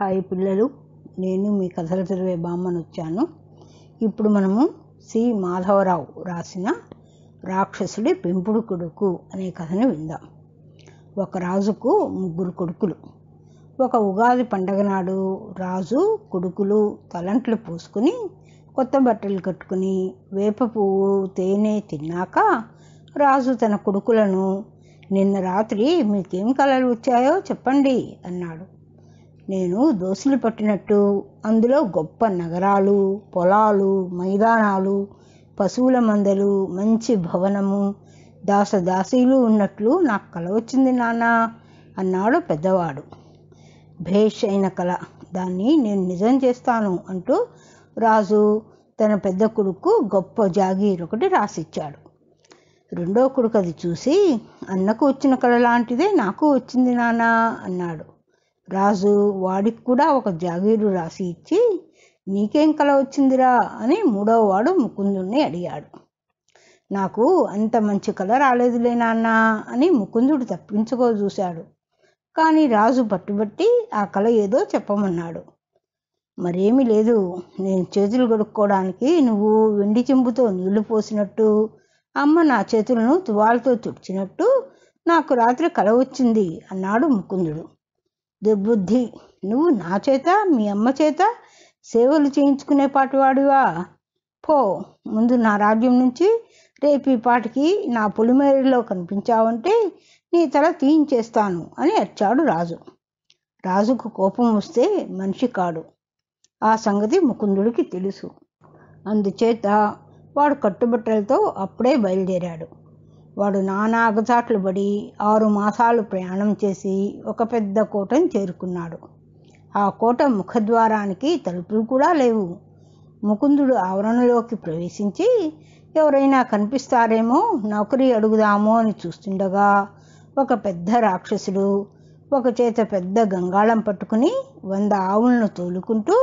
hi పిల్లలు నేను మీ కథలు తిరువే బామ్మను వచ్చాను ఇప్పుడు మనము సి మాధవరావు రాసిన రాక్షసుడి పెంపుడు కొడుకు అనే కథను విందాం ఒక రాజుకు ముగ్గురు కొడుకులు ఒక ఉగాది పండగ నాడు రాజు కొడుకులు తలంట్లు పూసుకుని కొత్త బట్టలు కట్టుకుని వేప పువ్వు తేనె తిన్నాక రాజు తన కొడుకులను నిన్న రాత్రి మీకేం కళలు వచ్చాయో చెప్పండి అన్నాడు నేను దోసులు పట్టినట్టు అందులో గొప్ప నగరాలు పొలాలు మైదానాలు పశువుల మందలు మంచి భవనము దాసదాసీలు ఉన్నట్లు నాకు కల వచ్చింది నాన్న అన్నాడు పెద్దవాడు భేష్ అయిన కళ దాన్ని నేను నిజం చేస్తాను అంటూ రాజు తన పెద్ద కొడుకు గొప్ప జాగీర్ ఒకటి రాసిచ్చాడు రెండో కొడుకు అది చూసి అన్నకు వచ్చిన కళ లాంటిదే నాకు వచ్చింది నాన్న అన్నాడు రాజు వాడికి కూడా ఒక జాగీరు రాసి ఇచ్చి నీకేం కల వచ్చిందిరా అని వాడు ముకుందుణ్ణి అడిగాడు నాకు అంత మంచి కళ రాలేదులే నాన్న అని ముకుందుడు తప్పించుకో చూశాడు కానీ రాజు పట్టుబట్టి ఆ కళ ఏదో చెప్పమన్నాడు మరేమీ లేదు నేను చేతులు కడుక్కోవడానికి నువ్వు వెండి చెంబుతో నీళ్లు పోసినట్టు అమ్మ నా చేతులను తువాలతో తుడిచినట్టు నాకు రాత్రి కల వచ్చింది అన్నాడు ముకుందుడు దుర్బుద్ధి నువ్వు నా చేత మీ అమ్మ చేత సేవలు చేయించుకునే పాటివాడివా పో ముందు నా రాజ్యం నుంచి రేపు ఈ పాటికి నా పులిమేరులో కనిపించావంటే నీ తల తీయించేస్తాను అని అరిచాడు రాజు రాజుకు కోపం వస్తే మనిషి కాడు ఆ సంగతి ముకుందుడికి తెలుసు అందుచేత వాడు కట్టుబట్టలతో అప్పుడే బయలుదేరాడు వాడు నానా అగచాట్లు పడి ఆరు మాసాలు ప్రయాణం చేసి ఒక పెద్ద కోటను చేరుకున్నాడు ఆ కోట ముఖద్వారానికి తలుపులు కూడా లేవు ముకుందుడు ఆవరణలోకి ప్రవేశించి ఎవరైనా కనిపిస్తారేమో నౌకరీ అడుగుదామో అని చూస్తుండగా ఒక పెద్ద రాక్షసుడు ఒక చేత పెద్ద గంగాళం పట్టుకుని వంద ఆవులను తోలుకుంటూ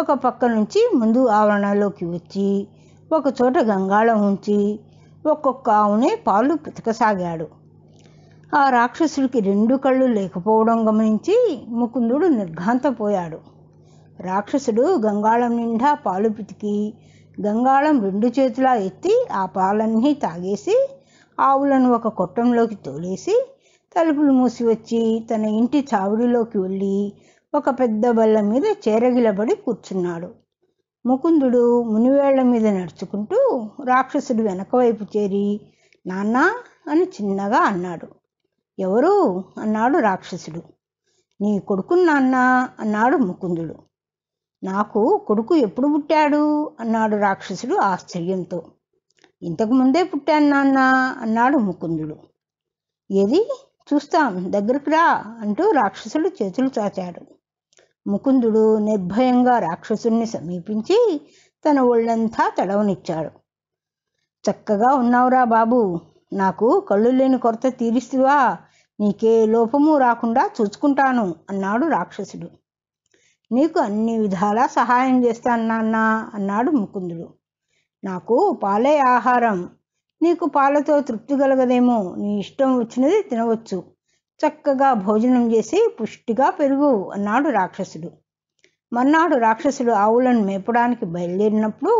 ఒక పక్క నుంచి ముందు ఆవరణలోకి వచ్చి ఒక చోట గంగాళం ఉంచి ఒక్కొక్క ఆవునే పాలు పితకసాగాడు ఆ రాక్షసుడికి రెండు కళ్ళు లేకపోవడం గమనించి ముకుందుడు నిర్ఘాంతపోయాడు రాక్షసుడు గంగాళం నిండా పాలు పితికి గంగాళం రెండు చేతులా ఎత్తి ఆ పాలన్నీ తాగేసి ఆవులను ఒక కొట్టంలోకి తోలేసి తలుపులు మూసి వచ్చి తన ఇంటి చావిడిలోకి వెళ్ళి ఒక పెద్ద బల్ల మీద చేరగిలబడి కూర్చున్నాడు ముకుందుడు మునివేళ్ల మీద నడుచుకుంటూ రాక్షసుడు వెనకవైపు చేరి నాన్నా అని చిన్నగా అన్నాడు ఎవరు అన్నాడు రాక్షసుడు నీ కొడుకు నాన్న అన్నాడు ముకుందుడు నాకు కొడుకు ఎప్పుడు పుట్టాడు అన్నాడు రాక్షసుడు ఆశ్చర్యంతో ఇంతకు ముందే పుట్టాను నాన్న అన్నాడు ముకుందుడు ఏది చూస్తాం దగ్గరకు రా అంటూ రాక్షసుడు చేతులు చాచాడు ముకుందుడు నిర్భయంగా రాక్షసుణ్ణి సమీపించి తన ఒళ్ళంతా తడవనిచ్చాడు చక్కగా ఉన్నావురా బాబు నాకు కళ్ళు లేని కొరత తీరిస్తువా నీకే లోపము రాకుండా చూసుకుంటాను అన్నాడు రాక్షసుడు నీకు అన్ని విధాలా సహాయం చేస్తాను నాన్న అన్నాడు ముకుందుడు నాకు పాలే ఆహారం నీకు పాలతో తృప్తి కలగదేమో నీ ఇష్టం వచ్చినది తినవచ్చు చక్కగా భోజనం చేసి పుష్టిగా పెరుగు అన్నాడు రాక్షసుడు మర్నాడు రాక్షసుడు ఆవులను మేపడానికి బయలుదేరినప్పుడు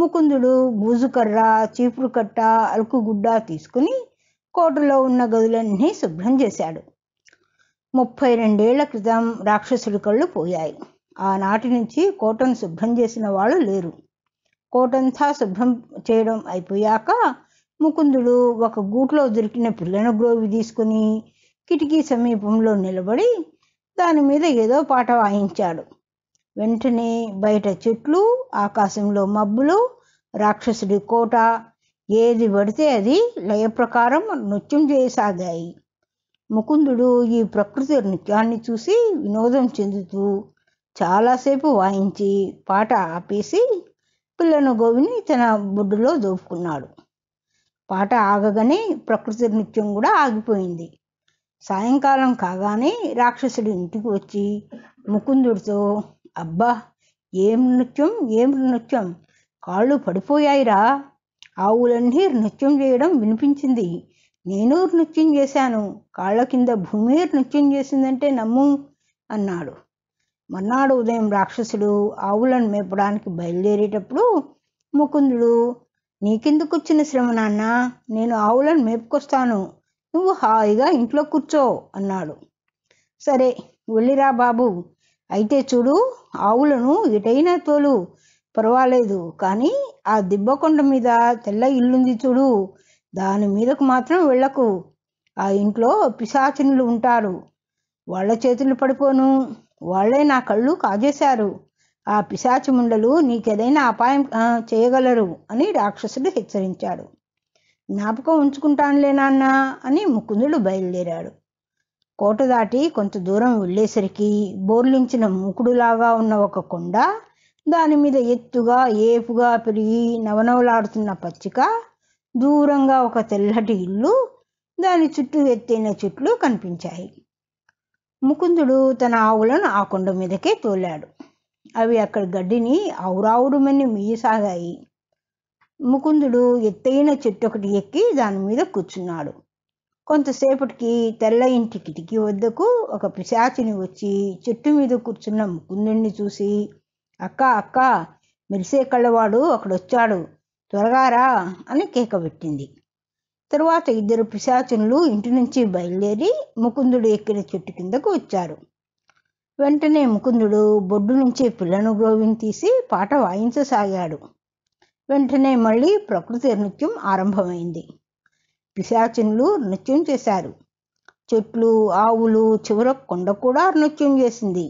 ముకుందుడు బూజుకర్ర చీపురు కట్ట అలుకుగుడ్డ తీసుకుని కోటలో ఉన్న గదులన్నీ శుభ్రం చేశాడు ముప్పై రెండేళ్ల క్రితం రాక్షసుడి కళ్ళు పోయాయి ఆనాటి నుంచి కోటను శుభ్రం చేసిన వాళ్ళు లేరు కోటంతా శుభ్రం చేయడం అయిపోయాక ముకుందుడు ఒక గూట్లో దొరికిన పిల్లను గ్రోవి తీసుకుని కిటికీ సమీపంలో నిలబడి దాని మీద ఏదో పాట వాయించాడు వెంటనే బయట చెట్లు ఆకాశంలో మబ్బులు రాక్షసుడి కోట ఏది పడితే అది లయ ప్రకారం నృత్యం చేయసాగాయి ముకుందుడు ఈ ప్రకృతి నృత్యాన్ని చూసి వినోదం చెందుతూ చాలాసేపు వాయించి పాట ఆపేసి పిల్లను గోవిని తన బొడ్డులో దోపుకున్నాడు పాట ఆగగానే ప్రకృతి నృత్యం కూడా ఆగిపోయింది సాయంకాలం కాగానే రాక్షసుడు ఇంటికి వచ్చి ముకుందుడితో అబ్బా ఏం నృత్యం ఏం నృత్యం కాళ్ళు పడిపోయాయిరా ఆవులన్నీ నృత్యం చేయడం వినిపించింది నేను నృత్యం చేశాను కాళ్ళ కింద భూమి నృత్యం చేసిందంటే నమ్ము అన్నాడు మర్నాడు ఉదయం రాక్షసుడు ఆవులను మేపడానికి బయలుదేరేటప్పుడు ముకుందుడు నీకెందుకు వచ్చిన శ్రమ నాన్న నేను ఆవులను మేపుకొస్తాను నువ్వు హాయిగా ఇంట్లో కూర్చో అన్నాడు సరే వెళ్ళిరా బాబు అయితే చూడు ఆవులను ఎటైనా తోలు పర్వాలేదు కానీ ఆ దిబ్బకొండ మీద తెల్ల ఇల్లుంది చూడు దాని మీదకు మాత్రం వెళ్ళకు ఆ ఇంట్లో పిశాచినులు ఉంటారు వాళ్ళ చేతులు పడిపోను వాళ్లే నా కళ్ళు కాజేశారు ఆ పిశాచి ముండలు నీకేదైనా అపాయం చేయగలరు అని రాక్షసుడు హెచ్చరించాడు జ్ఞాపకం ఉంచుకుంటానులే నాన్న అని ముకుందుడు బయలుదేరాడు కోట దాటి కొంత దూరం వెళ్ళేసరికి బోర్లించిన మూకుడులాగా ఉన్న ఒక కొండ దాని మీద ఎత్తుగా ఏపుగా పెరిగి నవనవలాడుతున్న పచ్చిక దూరంగా ఒక తెల్లటి ఇల్లు దాని చుట్టూ ఎత్తైన చెట్లు కనిపించాయి ముకుందుడు తన ఆవులను ఆ కొండ మీదకే తోలాడు అవి అక్కడ గడ్డిని ఆవురావురుమని మీయసాగాయి ముకుందుడు ఎత్తైన చెట్టు ఒకటి ఎక్కి దాని మీద కూర్చున్నాడు కొంతసేపటికి తెల్ల ఇంటి కిటికీ వద్దకు ఒక పిశాచిని వచ్చి చెట్టు మీద కూర్చున్న ముకుందుడిని చూసి అక్క అక్క మెరిసే కళ్ళవాడు అక్కడొచ్చాడు త్వరగారా అని కేక పెట్టింది తరువాత ఇద్దరు పిశాచనులు ఇంటి నుంచి బయలుదేరి ముకుందుడు ఎక్కిన చెట్టు కిందకు వచ్చారు వెంటనే ముకుందుడు బొడ్డు నుంచి పిల్లను గ్రోవిని తీసి పాట వాయించసాగాడు వెంటనే మళ్ళీ ప్రకృతి నృత్యం ఆరంభమైంది పిశాచినులు నృత్యం చేశారు చెట్లు ఆవులు చివర కొండ కూడా నృత్యం చేసింది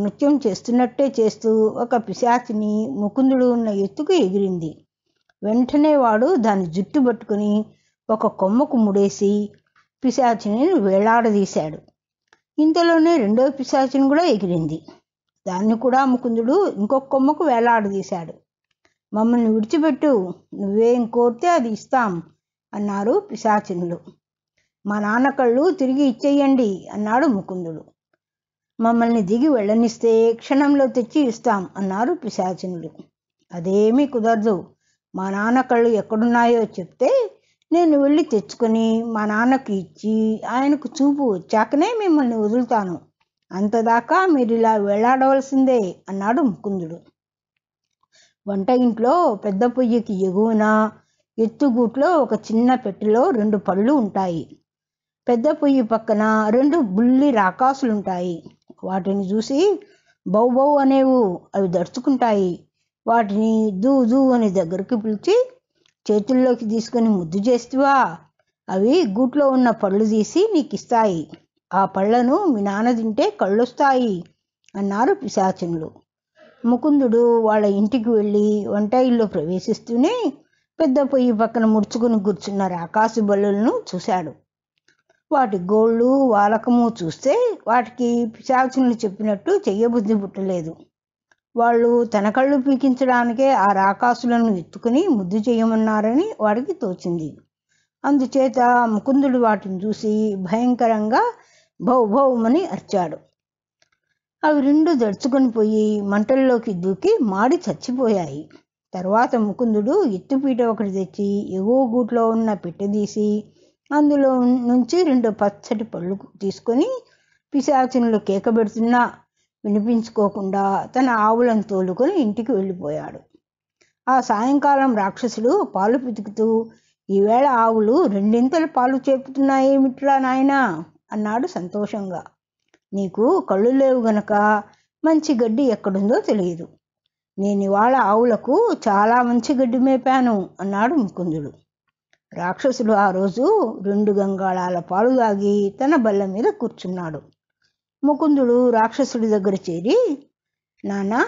నృత్యం చేస్తున్నట్టే చేస్తూ ఒక పిశాచిని ముకుందుడు ఉన్న ఎత్తుకు ఎగిరింది వెంటనే వాడు దాని జుట్టు పట్టుకుని ఒక కొమ్మకు ముడేసి పిశాచిని వేలాడదీశాడు ఇంతలోనే రెండో పిశాచిని కూడా ఎగిరింది దాన్ని కూడా ముకుందుడు ఇంకొక కొమ్మకు వేలాడదీశాడు మమ్మల్ని విడిచిపెట్టు నువ్వేం కోరితే అది ఇస్తాం అన్నారు పిశాచినులు మా నాన్న కళ్ళు తిరిగి ఇచ్చేయండి అన్నాడు ముకుందుడు మమ్మల్ని దిగి వెళ్ళనిస్తే క్షణంలో తెచ్చి ఇస్తాం అన్నారు పిశాచినులు అదేమీ కుదరదు మా నాన్న కళ్ళు ఎక్కడున్నాయో చెప్తే నేను వెళ్ళి తెచ్చుకొని మా నాన్నకు ఇచ్చి ఆయనకు చూపు వచ్చాకనే మిమ్మల్ని వదులుతాను అంతదాకా మీరు ఇలా వెళ్ళాడవలసిందే అన్నాడు ముకుందుడు వంట ఇంట్లో పెద్ద పొయ్యికి ఎగువన ఎత్తుగూట్లో ఒక చిన్న పెట్టెలో రెండు పళ్ళు ఉంటాయి పెద్ద పొయ్యి పక్కన రెండు బుల్లి రాకాసులుంటాయి వాటిని చూసి బౌబౌ అనేవు అవి దడుచుకుంటాయి వాటిని దూ దూ అని దగ్గరికి పిలిచి చేతుల్లోకి తీసుకుని ముద్దు చేస్తువా అవి గూట్లో ఉన్న పళ్ళు తీసి నీకు ఇస్తాయి ఆ పళ్ళను మీ నాన్న తింటే కళ్ళొస్తాయి అన్నారు పిశాచనులు ముకుందుడు వాళ్ళ ఇంటికి వెళ్ళి వంట ఇల్లు ప్రవేశిస్తూనే పెద్ద పొయ్యి పక్కన ముడుచుకుని కూర్చున్న ఆకాశ బల్లులను చూశాడు వాటి గోళ్ళు వాలకము చూస్తే వాటికి పిశాచులు చెప్పినట్టు చెయ్యబుద్ధి పుట్టలేదు వాళ్ళు తన కళ్ళు పీకించడానికే ఆ రాకాసులను ఎత్తుకుని ముద్దు చేయమన్నారని వాడికి తోచింది అందుచేత ముకుందుడు వాటిని చూసి భయంకరంగా భౌభౌమని అర్చాడు అవి రెండు దడుచుకొని పోయి మంటల్లోకి దూకి మాడి చచ్చిపోయాయి తర్వాత ముకుందుడు ఎత్తుపీట ఒకటి తెచ్చి ఎగువ గూట్లో ఉన్న తీసి అందులో నుంచి రెండు పచ్చటి పళ్ళు తీసుకొని పిశాచినులు కేకబెడుతున్నా వినిపించుకోకుండా తన ఆవులను తోలుకొని ఇంటికి వెళ్ళిపోయాడు ఆ సాయంకాలం రాక్షసుడు పాలు పితుకుతూ ఈవేళ ఆవులు రెండింతలు పాలు చేపుతున్నాయేమిట్రా నాయనా అన్నాడు సంతోషంగా నీకు కళ్ళు లేవు గనక మంచి గడ్డి ఎక్కడుందో తెలియదు నేను ఇవాళ ఆవులకు చాలా మంచి గడ్డి మేపాను అన్నాడు ముకుందుడు రాక్షసుడు ఆ రోజు రెండు గంగాళాల పాలు తాగి తన బల్ల మీద కూర్చున్నాడు ముకుందుడు రాక్షసుడి దగ్గర చేరి నాన్న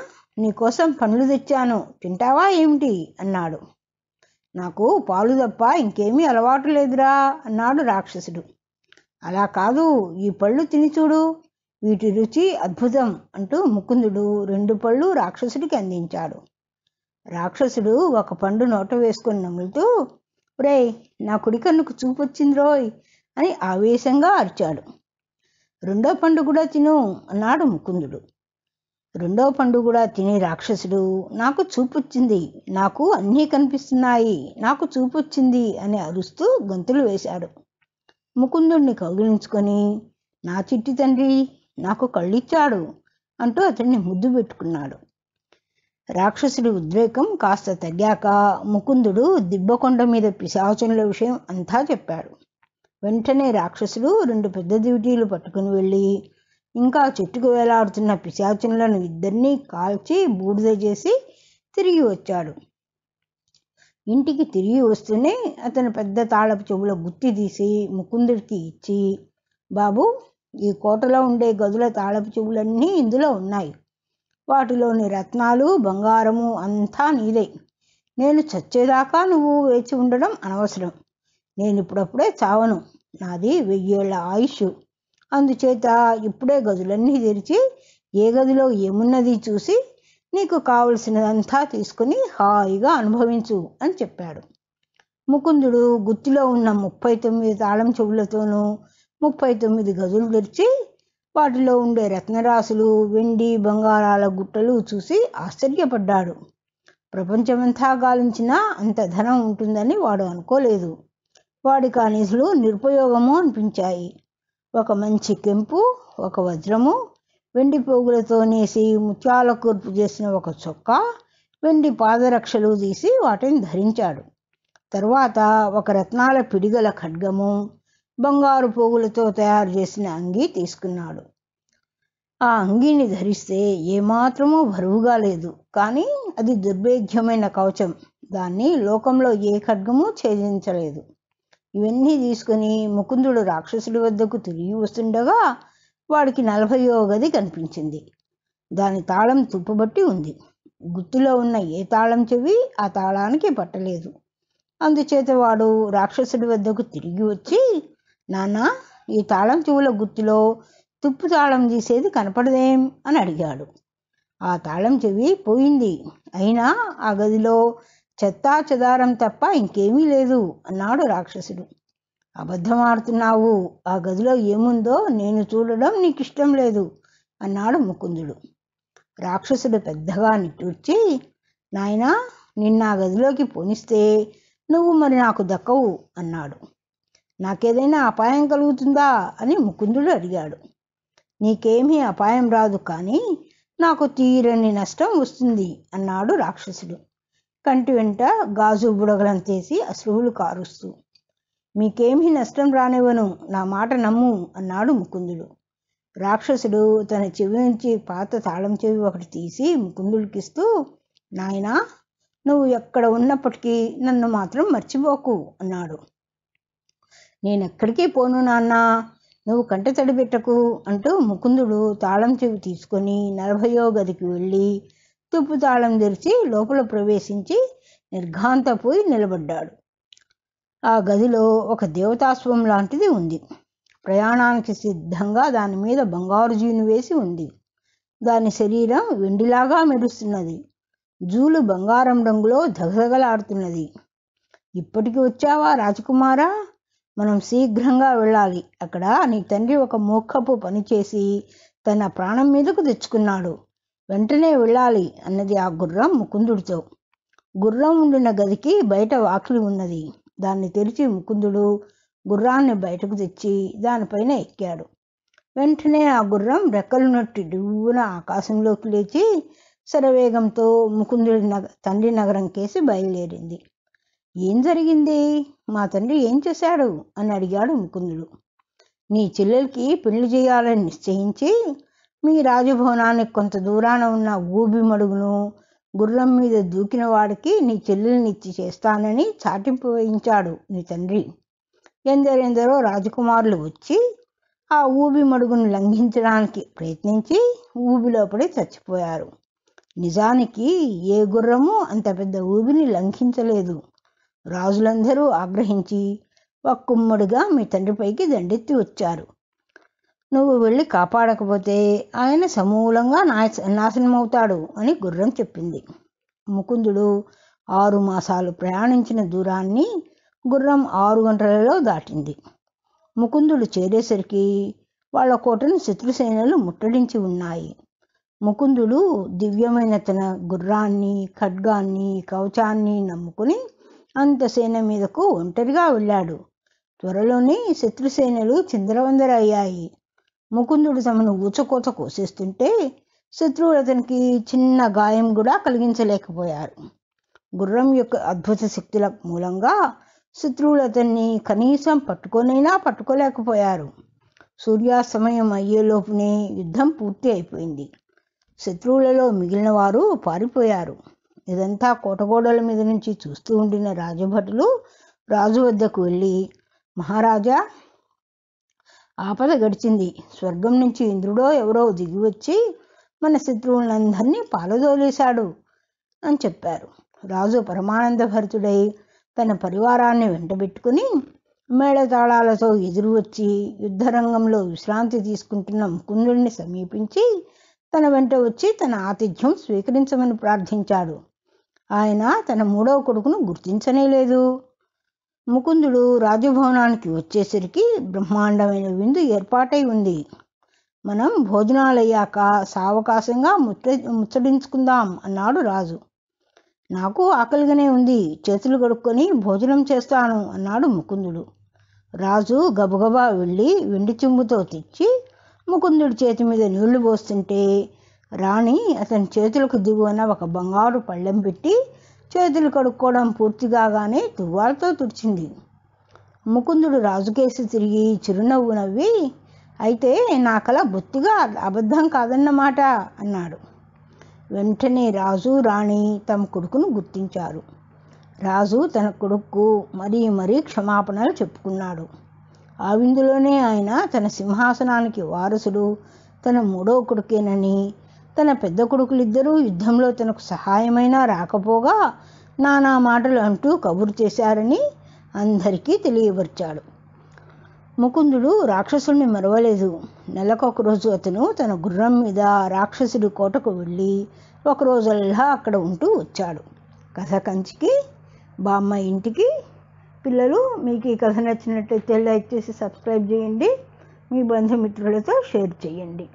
నీకోసం పండ్లు తెచ్చాను తింటావా ఏమిటి అన్నాడు నాకు పాలు తప్ప ఇంకేమీ అలవాటు లేదురా అన్నాడు రాక్షసుడు అలా కాదు ఈ పళ్ళు తిని చూడు వీటి రుచి అద్భుతం అంటూ ముకుందుడు రెండు పళ్ళు రాక్షసుడికి అందించాడు రాక్షసుడు ఒక పండు నోట వేసుకొని నములుతూ రే నా కుడికన్నుకు చూపొచ్చింది రోయ్ అని ఆవేశంగా అరిచాడు రెండో పండు కూడా తిను అన్నాడు ముకుందుడు రెండో పండు కూడా తినే రాక్షసుడు నాకు చూపొచ్చింది నాకు అన్నీ కనిపిస్తున్నాయి నాకు చూపొచ్చింది అని అరుస్తూ గొంతులు వేశాడు ముకుందుడిని కౌగిలించుకొని నా చిట్టి తండ్రి నాకు కళ్ళిచ్చాడు అంటూ అతన్ని ముద్దు పెట్టుకున్నాడు రాక్షసుడి ఉద్వేగం కాస్త తగ్గాక ముకుందుడు దిబ్బకొండ మీద పిశాచనుల విషయం అంతా చెప్పాడు వెంటనే రాక్షసుడు రెండు పెద్ద దివిటీలు పట్టుకుని వెళ్ళి ఇంకా చెట్టుకు వేలాడుతున్న పిశాచనులను ఇద్దరినీ కాల్చి బూడిద చేసి తిరిగి వచ్చాడు ఇంటికి తిరిగి వస్తూనే అతను పెద్ద తాళపు చెవుల గుత్తి తీసి ముకుందుడికి ఇచ్చి బాబు ఈ కోటలో ఉండే గదుల తాళపు చెవులన్నీ ఇందులో ఉన్నాయి వాటిలోని రత్నాలు బంగారము అంతా నీదే నేను చచ్చేదాకా నువ్వు వేచి ఉండడం అనవసరం నేను ఇప్పుడప్పుడే చావను నాది వెయ్యేళ్ల ఆయుష్ అందుచేత ఇప్పుడే గదులన్నీ తెరిచి ఏ గదిలో ఏమున్నది చూసి నీకు కావలసినదంతా తీసుకుని హాయిగా అనుభవించు అని చెప్పాడు ముకుందుడు గుత్తిలో ఉన్న ముప్పై తొమ్మిది తాళం చెవులతోనూ ముప్పై తొమ్మిది గదులు తెరిచి వాటిలో ఉండే రత్నరాశులు వెండి బంగారాల గుట్టలు చూసి ఆశ్చర్యపడ్డాడు ప్రపంచమంతా గాలించినా అంత ధనం ఉంటుందని వాడు అనుకోలేదు వాడికి ఆ నిధులు నిరుపయోగము అనిపించాయి ఒక మంచి కెంపు ఒక వజ్రము వెండి పోగులతో నేసి ముత్యాల కూర్పు చేసిన ఒక చొక్కా వెండి పాదరక్షలు తీసి వాటిని ధరించాడు తర్వాత ఒక రత్నాల పిడిగల ఖడ్గము బంగారు పోగులతో తయారు చేసిన అంగీ తీసుకున్నాడు ఆ అంగీని ధరిస్తే ఏమాత్రమూ బరువుగా లేదు కానీ అది దుర్భేగ్యమైన కవచం దాన్ని లోకంలో ఏ ఖడ్గము ఛేదించలేదు ఇవన్నీ తీసుకుని ముకుందుడు రాక్షసుడి వద్దకు తిరిగి వస్తుండగా వాడికి నలభయో గది కనిపించింది దాని తాళం తుప్పుబట్టి ఉంది గుత్తులో ఉన్న ఏ తాళం చెవి ఆ తాళానికి పట్టలేదు అందుచేత వాడు రాక్షసుడి వద్దకు తిరిగి వచ్చి నాన్న ఈ తాళం చెవుల గుత్తిలో తుప్పు తాళం తీసేది కనపడదేం అని అడిగాడు ఆ తాళం చెవి పోయింది అయినా ఆ గదిలో చెత్తా చెదారం తప్ప ఇంకేమీ లేదు అన్నాడు రాక్షసుడు అబద్ధం ఆడుతున్నావు ఆ గదిలో ఏముందో నేను చూడడం నీకు ఇష్టం లేదు అన్నాడు ముకుందుడు రాక్షసుడు పెద్దగా నిట్టూర్చి నాయనా నిన్న గదిలోకి పోనిస్తే నువ్వు మరి నాకు దక్కవు అన్నాడు నాకేదైనా అపాయం కలుగుతుందా అని ముకుందుడు అడిగాడు నీకేమీ అపాయం రాదు కానీ నాకు తీరని నష్టం వస్తుంది అన్నాడు రాక్షసుడు కంటి వెంట గాజు బుడగలంతేసి అశ్రువులు కారుస్తూ మీకేమీ నష్టం రానివ్వను నా మాట నమ్ము అన్నాడు ముకుందుడు రాక్షసుడు తన చెవి నుంచి పాత తాళం చెవి ఒకటి తీసి ముకుందుడికిస్తూ నాయనా నువ్వు ఎక్కడ ఉన్నప్పటికీ నన్ను మాత్రం మర్చిపోకు అన్నాడు నేను ఎక్కడికి పోను నాన్న నువ్వు కంట తడిబెట్టకు అంటూ ముకుందుడు తాళం చెవి తీసుకొని నలభయో గదికి వెళ్ళి తుప్పు తాళం తెరిచి లోపల ప్రవేశించి నిర్ఘాంతపోయి నిలబడ్డాడు ఆ గదిలో ఒక దేవతాస్వం లాంటిది ఉంది ప్రయాణానికి సిద్ధంగా దాని మీద బంగారు జీను వేసి ఉంది దాని శరీరం వెండిలాగా మెరుస్తున్నది జూలు బంగారం రంగులో ధగధగలాడుతున్నది ఇప్పటికి వచ్చావా రాజకుమారా మనం శీఘ్రంగా వెళ్ళాలి అక్కడ నీ తండ్రి ఒక మూర్ఖపు పనిచేసి తన ప్రాణం మీదకు తెచ్చుకున్నాడు వెంటనే వెళ్ళాలి అన్నది ఆ గుర్రం ముకుందుడితో గుర్రం ఉండిన గదికి బయట వాకిలి ఉన్నది దాన్ని తెరిచి ముకుందుడు గుర్రాన్ని బయటకు తెచ్చి దానిపైన ఎక్కాడు వెంటనే ఆ గుర్రం రెక్కలున్నట్టు డివ్వున ఆకాశంలోకి లేచి శరవేగంతో ముకుందుడి నగ తండ్రి నగరం కేసి బయలుదేరింది ఏం జరిగింది మా తండ్రి ఏం చేశాడు అని అడిగాడు ముకుందుడు నీ చెల్లెలకి పెళ్లి చేయాలని నిశ్చయించి మీ రాజభవనానికి కొంత దూరాన ఉన్న మడుగును గుర్రం మీద దూకిన వాడికి నీ చెల్లెల్ని ఇచ్చి చేస్తానని చాటింపు వేయించాడు నీ తండ్రి ఎందరెందరో రాజకుమారులు వచ్చి ఆ ఊబి మడుగును లంఘించడానికి ప్రయత్నించి ఊబిలోపడే చచ్చిపోయారు నిజానికి ఏ గుర్రము అంత పెద్ద ఊబిని లంఘించలేదు రాజులందరూ ఆగ్రహించి ఒక్కుమ్మడిగా మీ తండ్రిపైకి దండెత్తి వచ్చారు నువ్వు వెళ్ళి కాపాడకపోతే ఆయన సమూలంగా నాశనమవుతాడు అని గుర్రం చెప్పింది ముకుందుడు ఆరు మాసాలు ప్రయాణించిన దూరాన్ని గుర్రం ఆరు గంటలలో దాటింది ముకుందుడు చేరేసరికి వాళ్ళ కోటను శత్రుసేనలు ముట్టడించి ఉన్నాయి ముకుందుడు దివ్యమైన తన గుర్రాన్ని ఖడ్గాన్ని కవచాన్ని నమ్ముకుని అంతసేన మీదకు ఒంటరిగా వెళ్ళాడు త్వరలోనే శత్రుసేనలు చిందరవందరయ్యాయి ముకుందుడు తమను ఊచకోత కోసేస్తుంటే శత్రువులు అతనికి చిన్న గాయం కూడా కలిగించలేకపోయారు గుర్రం యొక్క అద్భుత శక్తుల మూలంగా శత్రువులు అతన్ని కనీసం పట్టుకొనైనా పట్టుకోలేకపోయారు సూర్యాస్తమయం అయ్యేలోపునే యుద్ధం పూర్తి అయిపోయింది శత్రువులలో మిగిలిన వారు పారిపోయారు ఇదంతా కోటగోడల మీద నుంచి చూస్తూ ఉండిన రాజభటులు రాజు వద్దకు వెళ్ళి మహారాజా ఆపద గడిచింది స్వర్గం నుంచి ఇంద్రుడో ఎవరో దిగి వచ్చి మన శత్రువులందరినీ పాలదోలేశాడు అని చెప్పారు రాజు పరమానందభరితుడై తన పరివారాన్ని వెంటబెట్టుకుని మేళతాళాలతో ఎదురు వచ్చి యుద్ధరంగంలో విశ్రాంతి తీసుకుంటున్న ముకుందుడిని సమీపించి తన వెంట వచ్చి తన ఆతిథ్యం స్వీకరించమని ప్రార్థించాడు ఆయన తన మూడవ కొడుకును గుర్తించనేలేదు ముకుందుడు రాజభవనానికి వచ్చేసరికి బ్రహ్మాండమైన విందు ఏర్పాటై ఉంది మనం భోజనాలయ్యాక సావకాశంగా ముచ్చ ముచ్చడించుకుందాం అన్నాడు రాజు నాకు ఆకలిగానే ఉంది చేతులు కడుక్కొని భోజనం చేస్తాను అన్నాడు ముకుందుడు రాజు గబగబా వెళ్ళి వెండి చెంబుతో తెచ్చి ముకుందుడి చేతి మీద నీళ్లు పోస్తుంటే రాణి అతని చేతులకు దిగువన ఒక బంగారు పళ్ళెం పెట్టి చేతులు కడుక్కోవడం పూర్తి కాగానే తువ్వాలతో తుడిచింది ముకుందుడు రాజుకేసి తిరిగి చిరునవ్వు నవ్వి అయితే నా కళ బొత్తిగా అబద్ధం కాదన్నమాట అన్నాడు వెంటనే రాజు రాణి తమ కొడుకును గుర్తించారు రాజు తన కొడుకు మరీ మరీ క్షమాపణలు చెప్పుకున్నాడు ఆ విందులోనే ఆయన తన సింహాసనానికి వారసుడు తన మూడో కొడుకేనని తన పెద్ద కొడుకులిద్దరూ యుద్ధంలో తనకు సహాయమైనా రాకపోగా నానా మాటలు అంటూ కబురు చేశారని అందరికీ తెలియపరిచాడు ముకుందుడు రాక్షసుని మరవలేదు నెలకొక రోజు అతను తన గుర్రం మీద రాక్షసుడి కోటకు వెళ్ళి ఒకరోజల్లా అక్కడ ఉంటూ వచ్చాడు కథ కంచికి బామ్మ ఇంటికి పిల్లలు మీకు ఈ కథ నచ్చినట్లయితే లైక్ చేసి సబ్స్క్రైబ్ చేయండి మీ బంధుమిత్రులతో షేర్ చేయండి